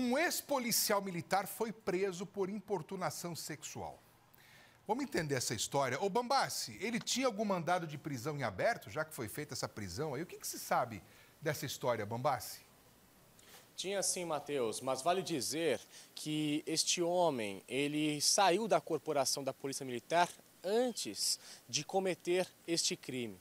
Um ex-policial militar foi preso por importunação sexual. Vamos entender essa história. O Bambassi, ele tinha algum mandado de prisão em aberto, já que foi feita essa prisão aí? O que, que se sabe dessa história, Bambassi? Tinha sim, Matheus, mas vale dizer que este homem, ele saiu da corporação da Polícia Militar antes de cometer este crime.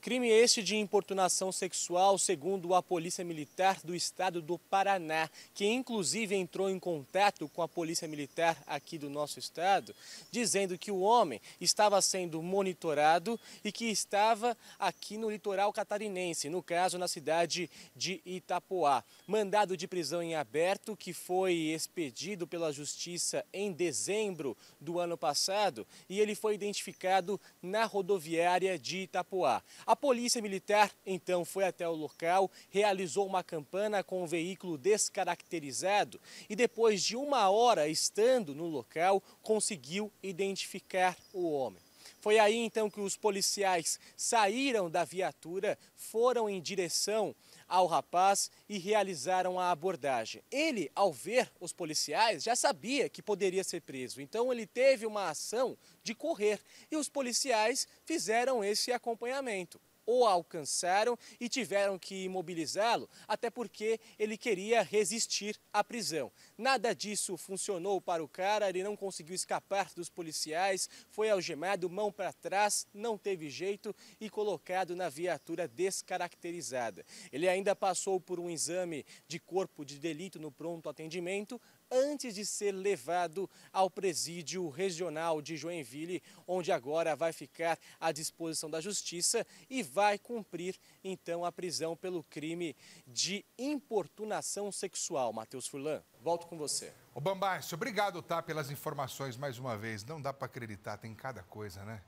Crime este de importunação sexual, segundo a Polícia Militar do Estado do Paraná, que inclusive entrou em contato com a Polícia Militar aqui do nosso estado, dizendo que o homem estava sendo monitorado e que estava aqui no litoral catarinense, no caso na cidade de Itapoá. Mandado de prisão em aberto que foi expedido pela Justiça em dezembro do ano passado e ele foi identificado na rodoviária de Itapuá. A polícia militar então foi até o local, realizou uma campana com o um veículo descaracterizado e depois de uma hora estando no local, conseguiu identificar o homem. Foi aí então que os policiais saíram da viatura, foram em direção ao rapaz e realizaram a abordagem. Ele, ao ver os policiais, já sabia que poderia ser preso, então ele teve uma ação de correr e os policiais fizeram esse acompanhamento o alcançaram e tiveram que imobilizá-lo, até porque ele queria resistir à prisão. Nada disso funcionou para o cara, ele não conseguiu escapar dos policiais, foi algemado, mão para trás, não teve jeito e colocado na viatura descaracterizada. Ele ainda passou por um exame de corpo de delito no pronto atendimento, antes de ser levado ao presídio regional de Joinville, onde agora vai ficar à disposição da justiça e vai cumprir então a prisão pelo crime de importunação sexual. Matheus Furlan, volto com você. O Bambaço, obrigado tá, pelas informações mais uma vez. Não dá para acreditar, tem cada coisa, né?